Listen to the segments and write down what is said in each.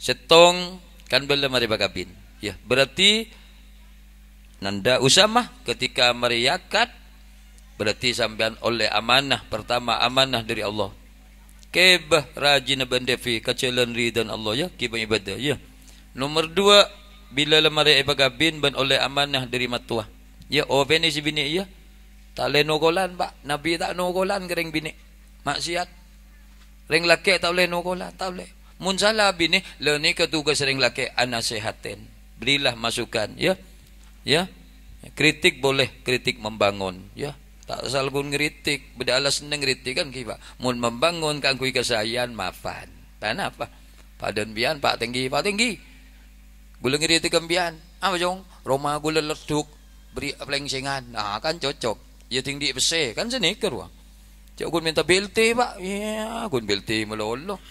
setong kan belum mari bagabin ya berarti nanda usamah ketika mari yakat berarti sampean oleh amanah pertama amanah dari Allah kebah rajin bandefi kecelen ridan Allah ya kibang ibadah ya nomor dua bila lemari ibagabin ban oleh amanah dari matua ya ovenis oh, bini ya tak leh nukolan pak nabi tak nukolan kering bini maksiat ring laki tak boleh nukolan tak boleh mun salah bini le ni ketuga sering laki anasihatin berilah masukan ya ya kritik boleh kritik membangun ya tak asal gun kritik beda alas seneng kritik kan kiba mun membangun kan kui kesayan mafan tan apa padan bian pak tinggi pak tinggi gulung kritik kembian apa jong roma gula leduk beri pelengsingan nah kan cocok ya tinggi besi kan seneker wah Cik Gun minta BLT pak. Ya, Gun BLT melolong.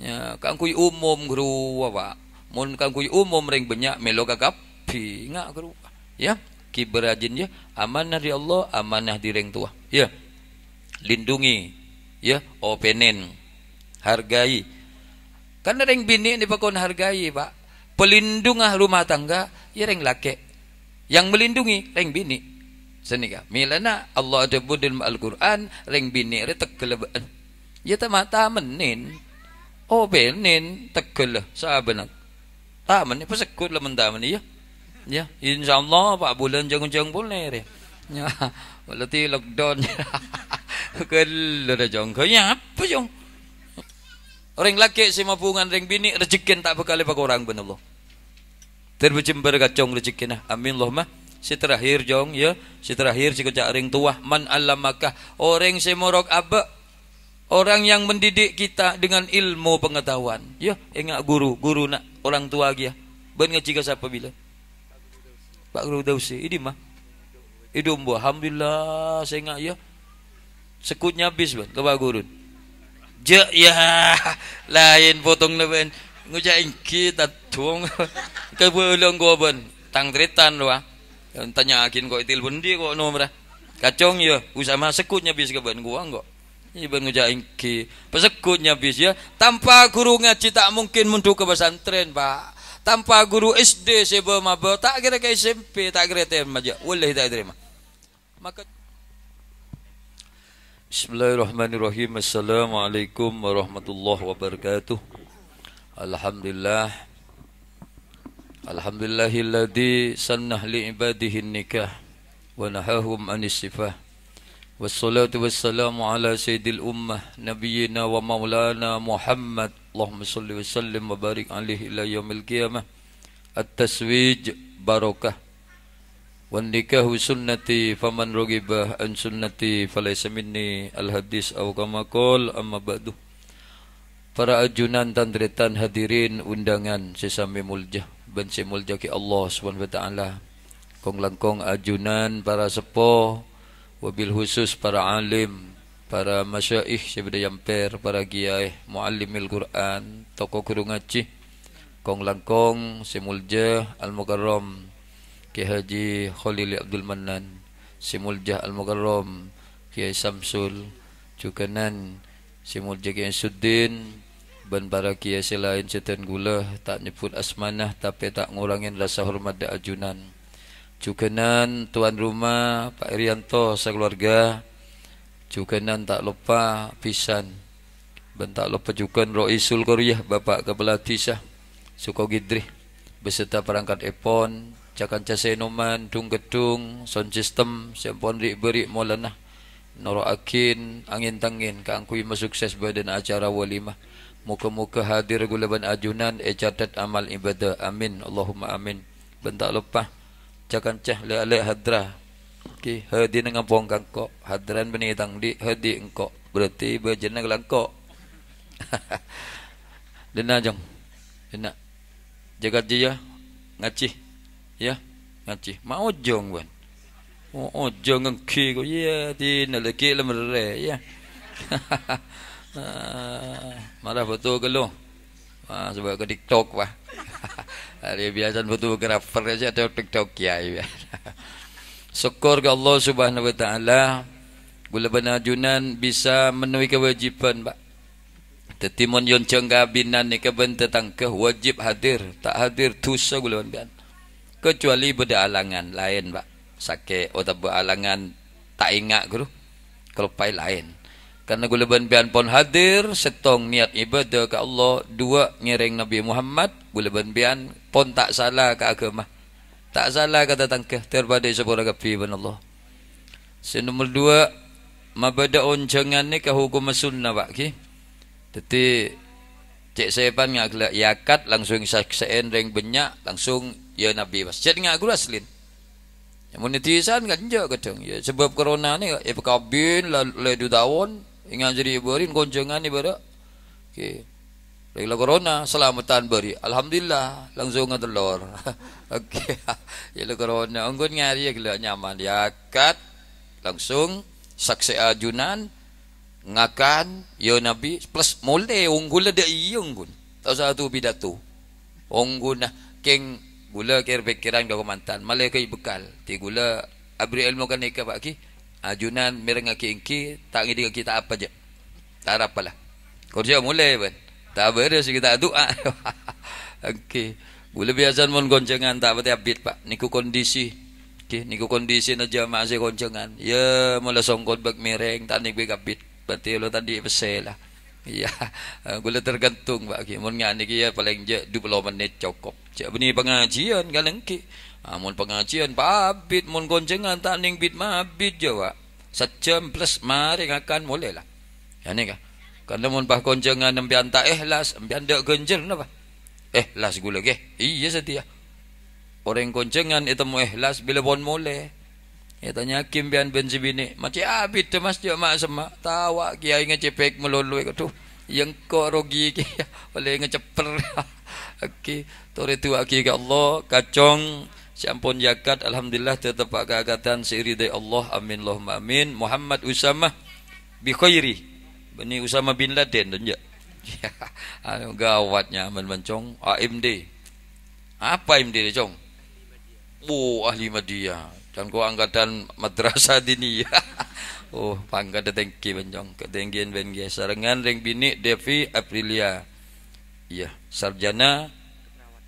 Ya, kan kui umum guru apa? Mun kang kui umum ring banyak melo kagapi ngak guru. Ya, ki berajin ya amanah di Allah, amanah di ring tua. Ya. Lindungi. Ya, openen, Hargai. Karena ring bini ni pakon hargai, Pak. Pelindung rumah tangga ya ring laki. Yang melindungi ring bini. Senika. Milana Allah ada budil Al-Qur'an, ring bini ri tegelebeun. Ya tamata menin. Oh benin nin tegel lah. sabenak. Tak mana pun sekut lah mentah mana ya. Ya, insyaallah Pak bulan jangan-jangan boleh ya. Ya, berarti lockdown. Kelur jong. Ya, apa jong? Orang laki si mabungan orang bini rezeki tak bekali pak orang benar Allah. Terbujim bergacong rezeki nah. Amin Allah mah. Si terakhir jang, ya, si terakhir si kecak orang tua man makah orang oh, si morok abek orang yang mendidik kita dengan ilmu pengetahuan. Ya, ingat guru, guru nak orang tua lagi ya. Ben ngecika siapa bila? Pak Guru Dausi, ini mah. Hidung buah, Alhamdulillah, saya ingat ya. Sekutnya habis ben, ke Guru. Je, ya, lain potong lah, ben. Ngecain kita tuang. Kebulung gua ben, tang teritan lu ah. Tanya akin kau itil pun dia kok nomor Kacong ya, usah mah sekutnya habis ke ben gua enggak. Ibn Ngujaingki Pesekutnya bis ya Tanpa guru ngaji tak mungkin mundur ke pesantren pak Tanpa guru SD sebe mabel Tak kira ke SMP Tak kira ke SMP Boleh tak terima Maka Bismillahirrahmanirrahim Assalamualaikum warahmatullahi wabarakatuh Alhamdulillah Alhamdulillahilladzi sannah li nikah wa nahahum anis Wassalatu wassalamu ala sayyidil ummah Nabiyyina wa maulana Muhammad Allahumma salli wa sallim wa barik alihi ila yawmil qiyamah At-taswij barakah Wa nikahu sunnati faman rugibah an sunnati falaysa minni al-hadis awkamakul amma ba'duh Para ajunan dan retan hadirin undangan sesami muljah Bansi muljah ki Allah SWT Kong langkong ajunan para sepoh wabil khusus para alim para masyaih syabda yamper para kiai muallim al-Quran toko guru ngaji kong langkong simulja al-mukarram Ki Haji Khalil Abdul Manan, simulja al-mukarram Kiai Samsul Cukanan Simulja Ki Suddin Ben para kiai selain setan gula Tak nyebut asmanah Tapi tak ngurangin rasa hormat dan ajunan Cukenan tuan rumah Pak Irianto sekeluarga Cukenan tak lupa pisan Bentak lupa juga Roisul Koriah Bapak Kepala Tisah Suko Gidri Beserta perangkat Epon Cakan Casenoman Dung Gedung Son System Sempon Rik Berik Molana Noro Akin Angin Tangin Kangkui Masukses Badan Acara Walimah Muka-muka hadir Gulaban Ajunan Ecatat Amal Ibadah Amin Allahumma Amin Bentak lupa Bentak lupa cakam cah le le hadra ki hadi dengan puang kangko hadran bini tang di hadi engkok berarti bejeneng langko dena jong, dena jagat je ya. ngaci ya ngaci mau jong ban, Oh, oh jangan ki ko ya yeah, di nak lagi ya. Malah betul ke lo? Ah, sebab ke TikTok wah. Hari biasa fotografer saja atau TikTok ya. Syukur ke Allah Subhanahu wa taala. Gula benar junan bisa menuhi kewajiban, Pak. Tetimun yon cengga binan ni keben tentang ke wajib hadir. Tak hadir tusa gula benar. Kecuali beda alangan lain, Pak. Sakit atau oh beralangan tak ingat guru. Kalau pai lain. Karena gula bian pon hadir, setong niat ibadah ke Allah, dua ngiring Nabi Muhammad, gula bian pon tak salah ke agama. Tak salah kata tangkah, terbada sepura kapi ibn Allah. Senumul dua, mabada oncangan ni ke hukum sunnah pak. Okay? Jadi, cik saya pun ngak gula yakat, langsung saksain reng banyak, langsung ya Nabi Masjid ngak gula selin. Yang mana tisan kan jauh kadang. Ya, sebab corona ni, ya pekabin, ya, lalu dudawan, Ingat jadi berin goncangan ni pada. Okey. Lagi lah corona, selamatan beri. Alhamdulillah, langsung ada telur. Okey. Ya corona, anggun ngari ya kelak nyaman. Ya kat, langsung saksi ajunan, ngakan, ya Nabi, plus mole unggul ada iya unggun. Tak satu bidatu. Unggun lah, keng gula kira pikiran kau mantan. Malah kaya bekal. Ti gula, abri ilmu kan nikah pak kih. Ajunan mereng ngaki ingki tak ngidi kita apa je. Tak ada apalah. Kerja mulai pun. Tak beres kita doa. Okey. Boleh biasa mun goncengan tak apa tiap pak. Niku kondisi. Okey, niku kondisi na jamaah se goncengan. Ya mula songkot bak mereng tak nik be kapit. Berarti lo tadi pesel lah. Ya, gula tergantung pak ki. Mun ngan ya paling je dua puluh minit cukup. Cek bini pengajian galeng kan, ki. Ha, ah, mun pengajian babit Mungkin goncengan tak ning bit mabit je pak. Sejam plus mari akan boleh lah. Ya ni ka. Kan mun bah goncengan ambian tak ikhlas, nampian dak ganjel napa? Ikhlas gula ke? Iya setia. Orang goncengan itu mu ikhlas bila bon boleh. Ya tanya Hakim bian bin si bini. Macam abid ah, tu mas jok mak semak. Tawa kiai ngecepek melului. Kau tu. Yang kau rugi kia. Boleh ngeceper. Okey. Tore tu aki ke Allah. Kacong. Siampun yakat. Alhamdulillah tetap keagatan seiri dari Allah. Amin. Allahumma amin. Muhammad Usama. Bikhairi. Ini Usama bin Laden. tu Tanya. Ya. Gawatnya aman mancong. AMD. Apa AMD dia cong? Oh, ahli media, Dan ko angkatan madrasah dini. oh, pangkat de tengki benjong, Ke tenggian ben ge sarangan reng bini Devi Aprilia. Iya, sarjana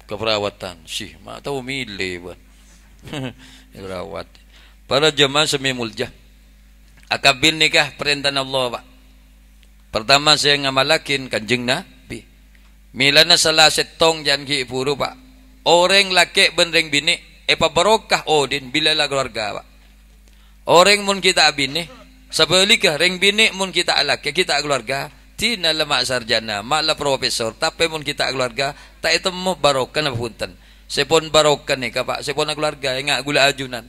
keperawatan. Sih, mak tahu milih buat. Rawat. Para jemaah semi muljah. Akabil nikah perintah Allah, Pak. Pertama saya ngamalakin kanjeng Nabi. Milana salah setong jangki puru, Pak. Orang laki benreng bini Epa barokah Odin oh, lah keluarga pak. Orang mun kita abin abine, sebalik ring bini mun kita alak, kita keluarga. Tina lemak sarjana, malah profesor. Tapi mun kita keluarga, tak itu mau barokah apa hutan Sepon barokah ni, kapak. Sepon keluarga, ingat gula ajunan.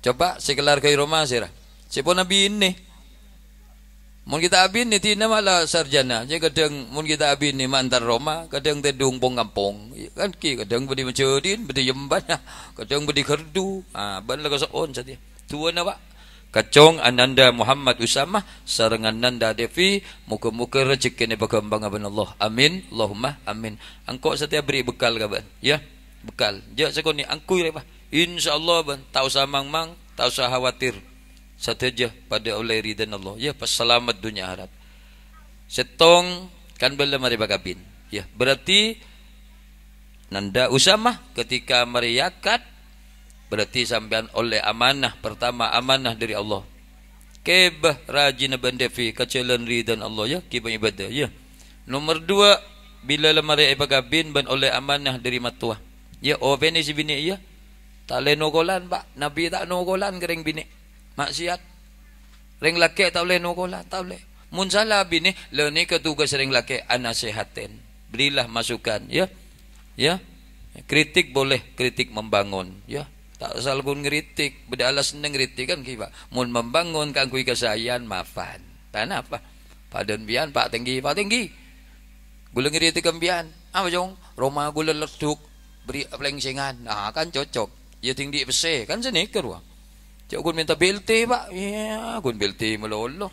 Coba sekelar ke rumah sih lah. Sepon abin abine, Mun kita abin ni tina mala sarjana. Jadi kadang mun kita abin ni mantar Roma, kadang tedung pong kampung. Kan ki kadang budi mencerdin, budi jemban, ah. kadang budi kerdu. Ah, ban lagu seon saja. Tua napa? Kacong Ananda Muhammad Usama sareng Ananda Devi muka-muka rezeki ni berkembang aban Allah. Amin. Allahumma amin. Angkau setiap beri bekal kaban. Ya. Bekal. Jauh sekali ni angkui lepas. Lah, Insya Allah. tau samang mang, tau usah khawatir satu aja pada oleh ridan Allah ya pas selamat dunia harap. setong kan bela mari bagabin ya berarti nanda usamah ketika mari yakat berarti sampean oleh amanah pertama amanah dari Allah kebah rajin bandefi kecelen ridan Allah ya kibang ibadah ya nomor dua bila le lemari ibagabin ban oleh amanah dari matua ya oh bini si bini ya tak lain nukolan pak nabi tak nukolan kering bini maksiat ring laki tak boleh nukulah tak boleh mun salah bini le ni ketugas ring laki anasihatin berilah masukan ya ya kritik boleh kritik membangun ya tak asal pun ngeritik beda alas neng kritik kan kiba mun membangun kan kui kesayan mafan tan apa padan bian pak tinggi pak tinggi Gulung ngeritik kembian apa ah, jong roma gulung leduk beri pelengsingan Ah, kan cocok ya tinggi pesе kan seni keruang Cik Gun minta BLT pak. Ya, yeah, Gun BLT melolo.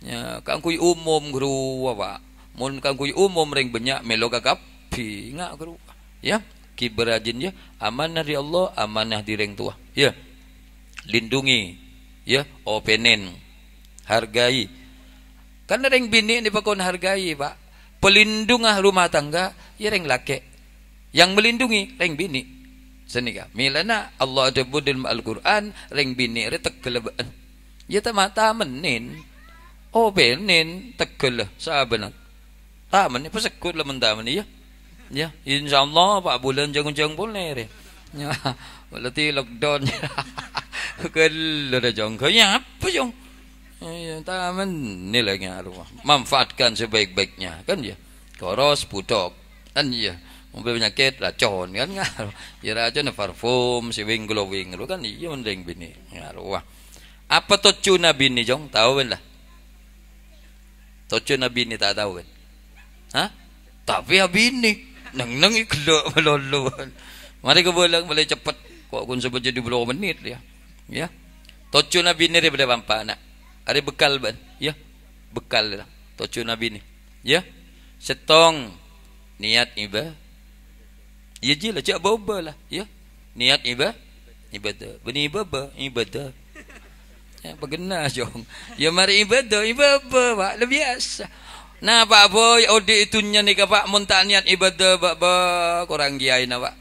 Ya, kan kui umum guru apa? Mun kan kui umum ring banyak melo gagap. Ingat guru. Ya, yeah? kibrajin ya. Amanah dari Allah, amanah di ring tua. Ya. Lindungi. Ya, yeah? openen. Hargai. Kan ring bini ni pakon hargai pak. Pelindungah rumah tangga, ya ring laki. Yang melindungi ring bini. Senika. nak Allah ada budil al Quran ring bini re tegele. Lah ya ta mata menin. Oh benin tegele lah. sabana. Ta menin pesekut lah menta menin ya. Ya, insyaallah Pak bulan jangung-jangung pun re. Ya. ti lockdown. Kel re jong ke ya apa jong? Ya ta menin le ngaruh. Manfaatkan sebaik-baiknya kan ya. Koros budok. Kan ya. Mobil penyakit racun lah, kan ngaruh. Ya racun lah, parfum, si wing glowing lu kan iya mending bini ngaruh. Apa to cuna ni jong tahu kan lah. To cuna bini tak tahu kan. Ha? Tapi ya bini nang nang iklo lolo. Mari ke bolang boleh cepat. Kok kun sebut jadi berapa menit ya. Ya. To cuna bini daripada bapa anak. Ada bekal ban. Ya. Bekal lah. To cuna bini. Ya. Setong niat ibadah Ya jilah cak boba lah ya. Niat ibadah ibadah. Benih baba ibadah. Ya begena jong. Ya mari ibadah ibadah pak lebih biasa. Nah pak apa odi itu ni ke pak muntah niat ibadah pak ba kurang giai nah pak.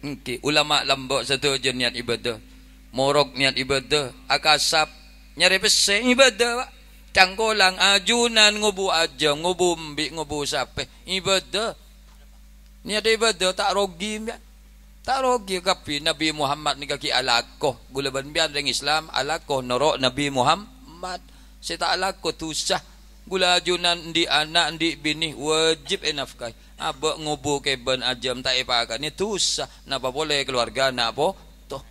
Okay. ulama lambok satu je niat ibadah. Morok niat ibadah, akasap nyari pese ibadah pak. Cangkolang ajunan ngubu aja ngubu mbik ngubu sape ibadah. Niat ibadah tak rugi mian. Tak rugi kapi Nabi Muhammad ni kaki alakoh gula ban bian dengan Islam alakoh norok Nabi Muhammad. Saya tak alakoh tusah gula junan di anak di bini wajib enafkai. Eh Aba ngubu ke ban ajam tak apa kan ni tusah napa boleh keluarga napa toh.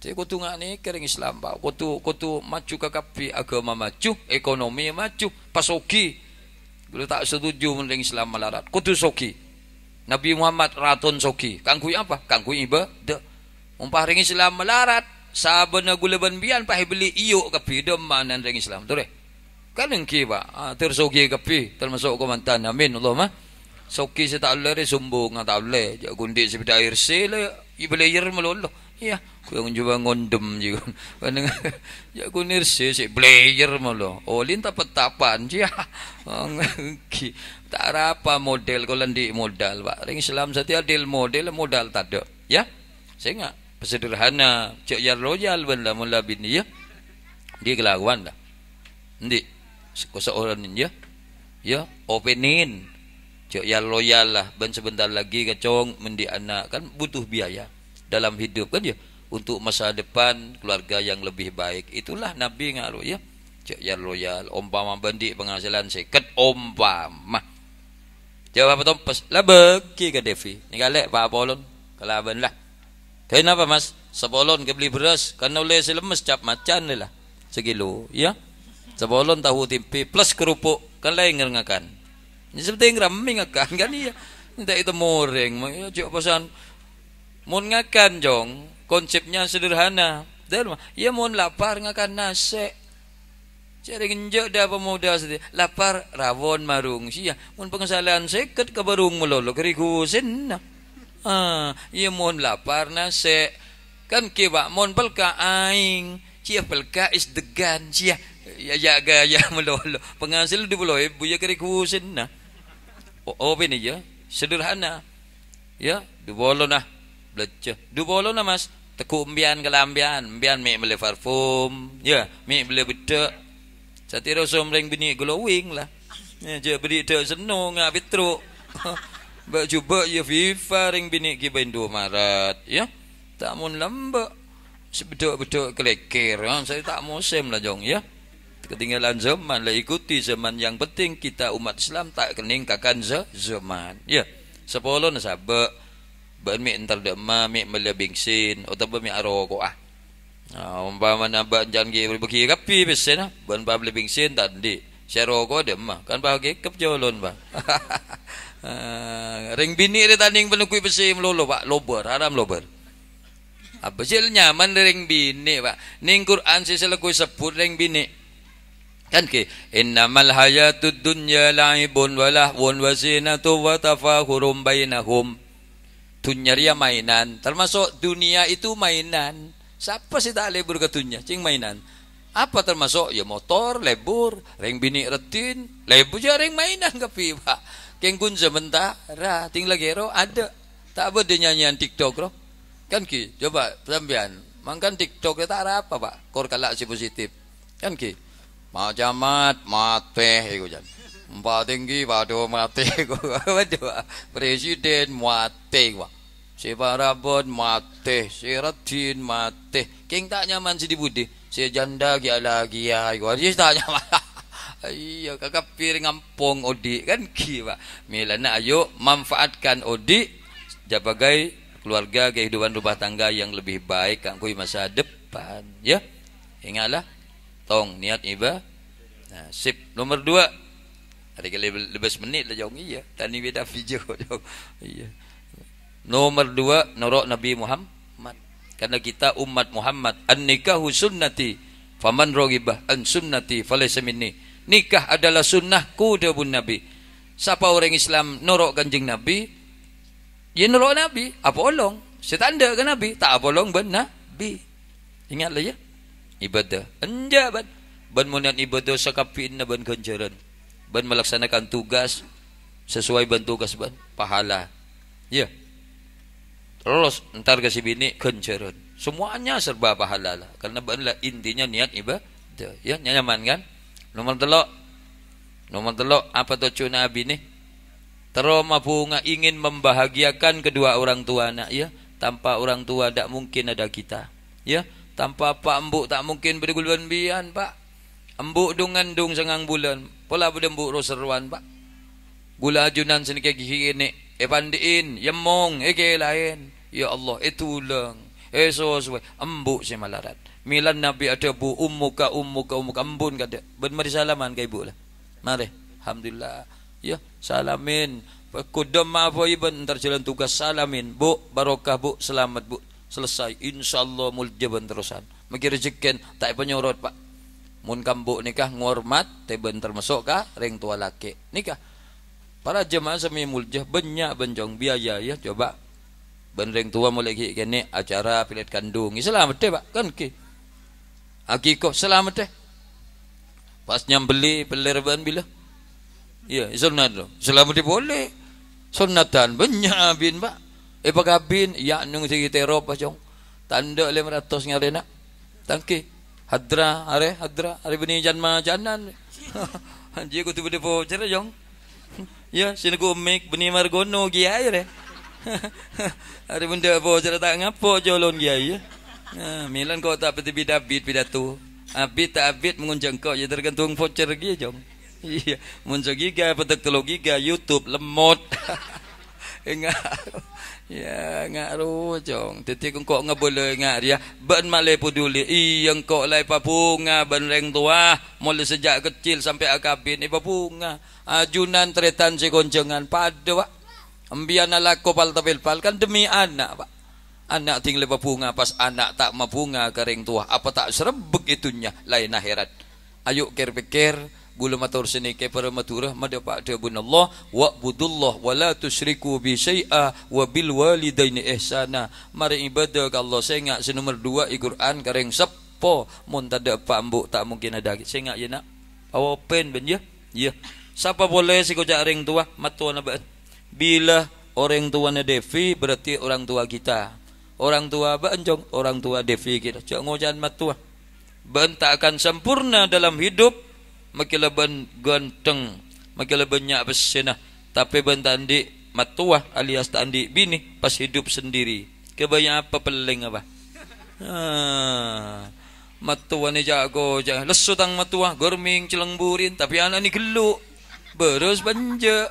Saya kutu ngak ni kering Islam pak. Kutu kutu macu ke kapi agama macu ekonomi macu pasoki. Gula tak setuju dengan Islam melarat. Kutu soki. Okay. Nabi Muhammad ratun soki. Kanggu apa? Kanggu iba. De. ringi Islam melarat. Sabun na gula bian pahi beli iu kepi demanan ringi Islam. Tore. Eh? Kanung ki ba? Ah, ter soki kepi termasuk ko mantan. allah mah Soki se leh sumbung ngata ah, leh. Jak gundik sepeda air sele. Ibele yer melolo. Ya, aku yang cuba ngondem juga. Kadang ya aku nirse si player malu. Oh, tak petapan sih. Oh, ngeki. Tak apa model kau lendi modal pak. Ring selam setia deal model modal tak ada. Ya, saya enggak, sederhana. Cak yang royal benda lah, mula bini ya. Dia kelakuan dah. Nanti kosa orang ini ya. Ya, openin. Cak yang loyal lah. Ben sebentar lagi kecong mendi anak kan butuh biaya dalam hidup kan ya untuk masa depan keluarga yang lebih baik itulah nabi ngaruh ya cak ya loyal umpama bendi penghasilan seket umpama jawab apa tompes lah bagi ke devi ni galak pak polon kelaben lah kenapa mas sebolon ke beli beras kan oleh selemes cap macan lah segilo ya sebolon tahu timpi plus kerupuk kan lain ngerengakan ini seperti yang kan iya tidak itu moring cek ya, pesan mun ngakan jong konsepnya sederhana dan ya mun lapar ngakan nasi cari genjok dah pemuda sedih lapar rawon marung sih. mun pengesalan seket ke barung melolok rikusin ah ha, ya mun lapar nasi kan kibak mun pelka aing cia pelka is degan cia ya jaga ya melolo penghasil di pulau ibu ya kiri kusin nah oh, oh ini ya sederhana ya di nah Belecah. Dua puluh lah mas. Tekuk mbian ke lah mbian. Mbian mik beli parfum. Ya. Yeah. Mik beli bedak. Satu rasa mereka bini glowing lah. Ya. Dia beri dia senung lah. Betruk. Bak cuba ya FIFA ring bini kibain dua marat. Ya. Tak mun lembak. Sebedok-bedok kelekir. Ha? Saya tak musim lah jong. Ya. Ketinggalan zaman lah ikuti zaman yang penting kita umat Islam tak kening kakan zaman. Ya. Sepuluh nasabah ban mi entar de ma mi mele bensin atau ban mi aro ko ah ah ha, umpama na ban jan ge beki kapi bensin nah ban ba beli bensin tak di sero ko de ma kan ba ge kep jolon ba ah ha, ring bini de tanding ban kui besi melolo pak lober haram lober apa ha, sih nyaman ring bini pak ning Quran sih selaku sebut ring bini kan ke innamal hayatud dunya laibun walahun wazinatu wa tafakhurum bainahum Tunyaria mainan Termasuk dunia itu mainan Siapa sih tak lebur ke dunia Cing mainan Apa termasuk Ya motor lebur Ring bini retin Lebur je ring mainan ke piba Keng kun sementara Ting lagi ro ada Tak apa dia nyanyian tiktok ro Kan ki Coba pertambian mangkan tiktok dia ada apa pak Kor kalak si positif Kan ki Macamat Mateh Ikut jalan Empat tinggi waduh mati waduh presiden mati gua, Si Parabon mati, si redin mati. King tak nyaman si dibudi. Si janda gila lagi ya. si tak nyaman. Iya, kakak piring ngampung odi kan kiwa. Milana ayo manfaatkan odi sebagai keluarga kehidupan rumah tangga yang lebih baik kangkui masa depan ya. Ingatlah tong niat iba. Nah, sip nomor dua Ada kali lebih semenit dah jauh. Iya. Tani beda video jauh. Iya. Nomor dua, norok Nabi Muhammad. Karena kita umat Muhammad. An-nikahu sunnati. Faman rogibah. An-sunnati. Falaisamini. Nikah adalah sunnahku debun Nabi. Siapa orang Islam norok ganjing Nabi? Ya nurut Nabi. Apa olong? Setanda ke Nabi? Tak apa olong ben Nabi. Ingatlah ya. Ibadah. Enja ben. Ben munat ibadah sakapin ben ganjaran. ban melaksanakan tugas sesuai ban tugas ban pahala ya terus ntar kasih bini kencerun semuanya serba pahala lah karena benda intinya niat ibadah ya nyaman kan nomor telok nomor telok apa tuh cuna abi nih Teroma bunga ingin membahagiakan kedua orang tua anak ya. Tanpa orang tua tak mungkin ada kita. Ya, tanpa pak embuk tak mungkin berguluan bian pak. Ambuk dungan dung sengang bulan. Pola buat ambuk roseruan pak. Gula junan sini kaki ini. Epandiin, eh, yemong, eke eh, lain. Ya Allah, itu ulang. Esos, eh, ambuk si malarat. Milan Nabi ada bu ummu ka ummu ka ummu ambun kada. Ben mari salaman ka ibu lah. Mari. Alhamdulillah. Ya, salamin. Kudam ma apa ibun entar jalan tugas salamin. Bu, barokah bu, selamat bu. Selesai insyaallah muljaban terusan. Mengi rezekian tak penyorot Pak mun kambo nikah ngormat teben termasuk ka ring tua laki nikah para jemaah semi muljah banyak benjong biaya ya coba ben ring tua mulai ki kene acara pilet kandung selamat teh pak kan ki akiko selamat deh pas nyambeli beli ban bila ya sunnat lo selamat teh boleh sunnatan banyak bin pak eh pak bin ya nung sigi teropas jong tanda 500 ngarena tangki Hadra, are hadra, are bini janma janan. Anji ko tu bodo cara jong. Ya, sini ko mek bini margono gi ai re. Eh. Are bunda bo cara tak ngapo jolon gi ai. Ya. Ha, milan ko tak peti bidap bit tu. Abit tak abit mengunjang kau ya tergantung voucher gi jong. Iya, muncul giga, petak telur giga, YouTube, lemot. Ingat. Ya, ngak rojong. Tetapi kau ngak boleh ngak dia. Ben malai peduli. Iya, kau lai papunga. Ben reng tua. Mula sejak kecil sampai akabin. Ipa bunga. Ajunan tretan si konjengan. Pada, pak. Ambian ala kopal tapil pal. Kan demi anak, pak. Anak tinggal papunga. Pas anak tak mabunga ke tua. Apa tak serem begitunya Lain akhirat. Ayuk kira gula matur sini ke para matur mada dia bun Allah wa budullah wa la tusyriku bi syai'a wa bil walidaini ihsana mari ibadah ke Allah saya ingat senumber dua Al-Quran kareng sepo mun tak ada pak ambuk tak mungkin ada saya ingat je nak awak pen ben ya ya siapa boleh si kocak orang tua matuan apa bila orang tua na devi berarti orang tua kita orang tua bencong orang tua devi kita jangan cak ngojan tak akan sempurna dalam hidup makilaban ganteng makilaban nyak pesenah tapi bantandi matuah alias tandi bini pas hidup sendiri kebanyak apa peling apa ha. Ah, matua ni jago jago lesu tang matuah, gorming celengburin tapi anak ni geluk berus banja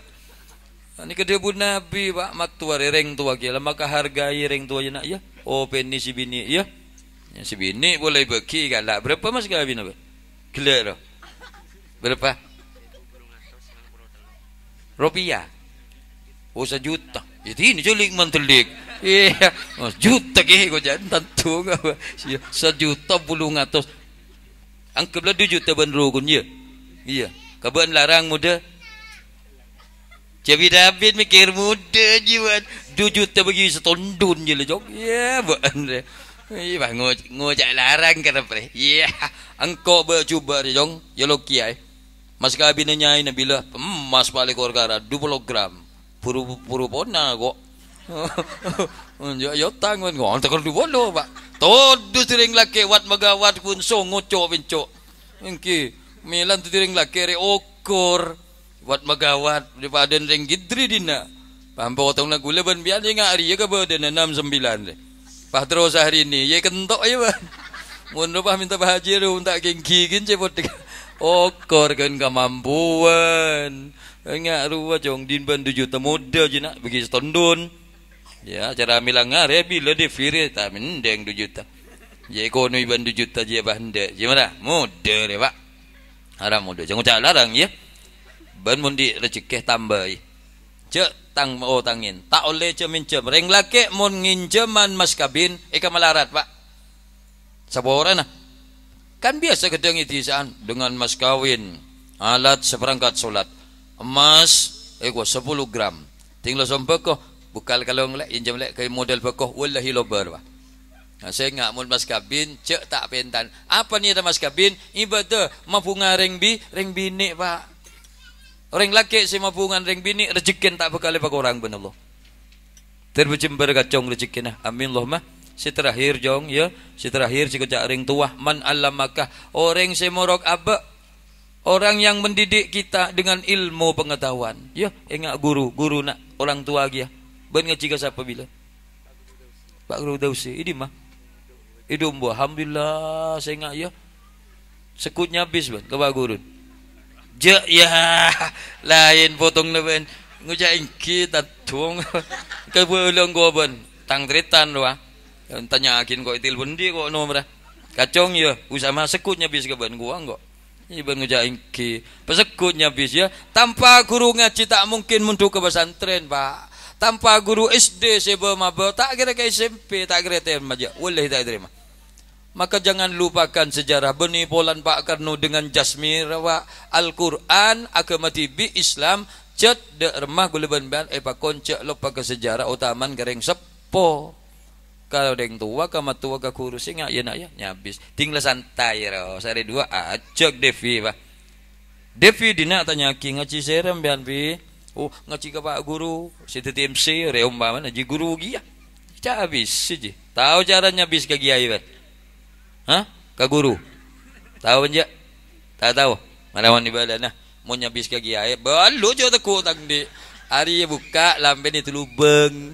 ini ah, kedebu nabi pak matua reng tua kira lah, maka hargai reng tua nak ya oh peni si bini ya? ya si bini boleh bagi kan lah. Berapa mas kawin apa? Gelak lah. Berapa? Rupiah. Oh, sejuta. Jadi ya, ini je lima telik. Iya, oh, juta ke? Kau jangan tentu. Ya, sejuta puluh ngatus. Angkep lah dua juta benro kun ya. Iya. Kabupaten larang muda. Jadi David mikir muda jiwa. buat. Dua juta bagi setondun je lah. Jok. Iya, buat anda. Iya, bang. Ngojak larang kan apa? Iya. Angkau bercuba dia, jong. Ya, lo kiai. Eh. Mas gabi na niya na bila, mm, mas pali ko gara, 20 gram. puru puru po na ko. Ya, ya tangan ko. Ang takar 20 ba? Todo siring laki, wat magawat kun so, ngocok pincok. Okay. Milan tu siring laki, re okor. Wat magawat, di padan ring gidri din na. Pampo nak tong naguleban, biyan yung aari, ya ka ba din na 6-9 eh. hari ini, ye kentok ayo ya, ba? Mundo pa minta bahajiru, minta gengkigin siya cepot. tiga. Okor kan kemampuan. Ingat ruwa jong din ban tujuh temuda je nak pergi setondun. Ya, cara ambil langar ya bila dia firi tak mendeng tujuh ta. Ya ekonomi ban tujuh ta je apa henda. Gimana? Muda dia pak. Haram muda. Jangan cakap larang ya. Ban mundi rezeki tambah. Cek tang mau oh, tangin. Tak boleh cek mencem. Ring laki mun nginceman mas kabin. Eka melarat pak. Sabar orang lah. Kan biasa kedengi tisan dengan mas kawin alat seperangkat solat emas ego eh, sepuluh gram tinggal sempek ko bukal kalau ngelak injam lek ke model pekoh wallahi lober wah nah, saya ngak mun mas kabin cek tak pentan apa ni ada mas kabin ibadah mapunga ring bi ring bini pak Ring laki si mapungan ring bini rezekin tak bekal pak orang benar Allah. Terbujem berkacung rezekin ah. Eh. Amin Allahumma si terakhir jong ya si terakhir si kecak ring tuah man alam orang si morok abe orang yang mendidik kita dengan ilmu pengetahuan ya ingat guru guru nak orang tua lagi, ben ngaji ke siapa bila pak guru dausi ini mah hidup buah alhamdulillah saya ingat ya sekutnya habis ben ke pak guru je ya lain potong ne lah, ben ngucain kita tuang ke bulung gua ben tang tritan doang tanya akin kok itil bendi kok no merah kacong ya mah sekutnya bis ke ban gua enggak iban ngeja ingki pesekutnya bis ya tanpa guru ngaji tak mungkin mundu ke pesantren pak tanpa guru SD sebab mabe tak kira ke SMP tak kira ke maja boleh tak terima maka jangan lupakan sejarah benih polan Pak Karno dengan jasmir pak Al-Quran agama tibi Islam cet de remah guleban ban epa eh, konce lupa ke sejarah utaman kering sepo kalau ada yang tua ke tua ke kurus sih nak ya nak ya nyabis tinggal santai ro sare dua acok ah, devi pak. devi dina tanya ki ngaci serem bian bi oh ngaji ke pak guru si titi mc re umpama na guru gia ya. ca sih siji tahu cara nyabis ke kiai ba ha ke guru tahu benja tak tahu mana mun ibadah nah mun nyabis ke kiai balu jo teku tang di hari buka lamben itu lubeng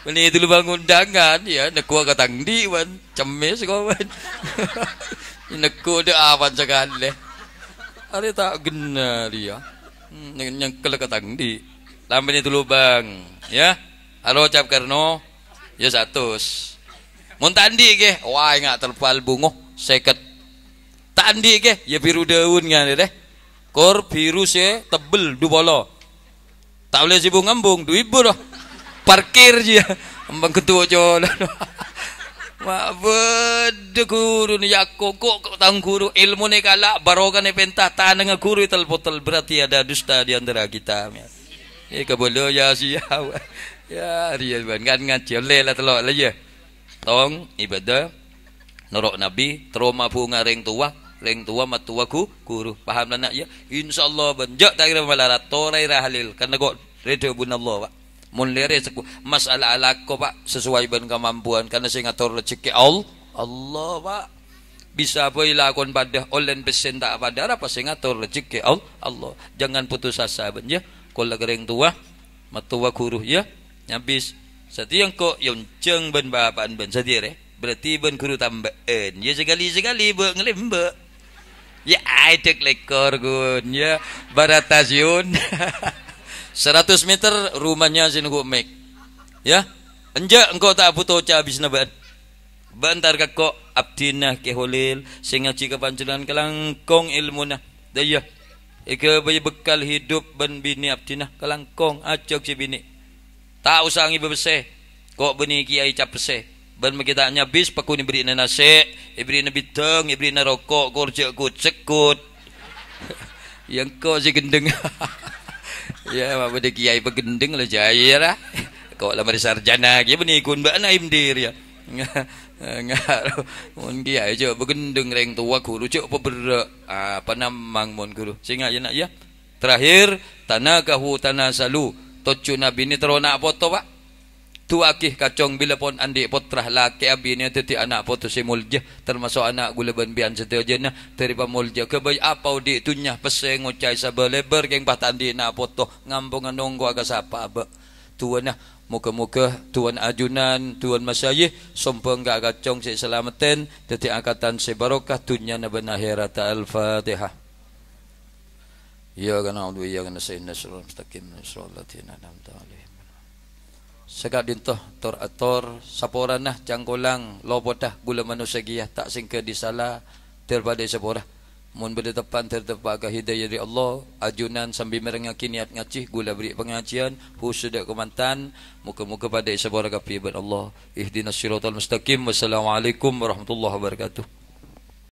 Mana dulu bangun undangan ya nak neku kata ngdi wan cemis kau wan. neku de awan ah, cakan le. Ari ah, tak gena dia. Hmm, yang kele kata ngdi. Lambene dulu bang ya. Halo Cap Karno. Ya satu. Mun tandi ge, wah enggak terpal bungo oh. seket. Tandi ke, ya biru daun ngene deh. Kor biru se tebel dubolo. Tak boleh sibung ngembung, duit buruh parkir je ambang ketua je mak bedu guru ni aku ya, kok kok tang guru ilmu ni kala barogan ni pentah tak dengan guru itu botol berarti ada dusta di antara kita eh, ya eh, kebolo ya siaw ya riel ban kan ngaji lelah telok la je tong ibadah norok nabi trauma bunga ring tua ring tua matua ku guru paham lah nak ya insyaallah ban jak tak kira malarat torai rahalil karena kok redo bunallah pak mun leres aku masalah alako pak sesuai ben kemampuan karena saya ngatur rezeki all Allah pak bisa apa ilakon pada online pesen tak pada apa saya ngatur rezeki all Allah jangan putus asa ben ya kalau kering tua matua guru ya habis satu yang kok yang ceng ben bapaan ben sadir eh berarti ben guru tambahan ya segali sekali ben ngelembek Ya, ai tek lekor gun ya. Baratasyun. 100 meter rumahnya sini gua mek. Ya. Enja engkau tak butuh ca habis na ban. Bentar ke kok abdina ke holil sing ngaji ke pancelan kelangkong ilmu na. Daya. Ika bayi bekal hidup ben bini abdina kelangkong acok si bini. Tak usah ngi bebese. Kok bini kiai cap bese. Ben mekitanya bis pekuni beri na nasi, ibri na bidang, ibri na rokok, kurcek kut sekut. Yang kau si gendeng. Ya, apa dia kiai bergending lah jaya lah. Kau lah marisar jana, kiai pun ikun bak naim dir ya. Ngaruh, mon kiai cok bergending reng tua guru cok apa ber... Apa namang mon guru? Singa je nak ya. Terakhir, tanah kahu tanah salu. Tocu nabi ni teronak foto pak tu akih kacong bila pun andik potrah laki abi ni titik anak putus si mulja termasuk anak gula ben bian setia jena terima mulja ke apa di tunyah nyah pesai sabar lebar geng bah tandi nak potoh ngambung nunggu agak siapa abak tuan nah Muka-muka Tuan Ajunan, Tuan Masyayih Sumpah enggak kacong si selamatin Jadi angkatan si barokah Tunya nabin akhirat al-fatihah Ya kena Allah, ya kena sayyidina Assalamualaikum warahmatullahi wabarakatuh sekarang dintuh tor ator saporan nah janggolang lobot dah gula manusia giah tak singke disala terbade saporah mun bede tepan terdepak ke hidayah dari Allah ajunan sambil merengak kiniat ngacih gula beri pengajian husudak kemantan muka-muka pada saporah kepribad Allah ihdinas siratal mustaqim wassalamualaikum warahmatullahi wabarakatuh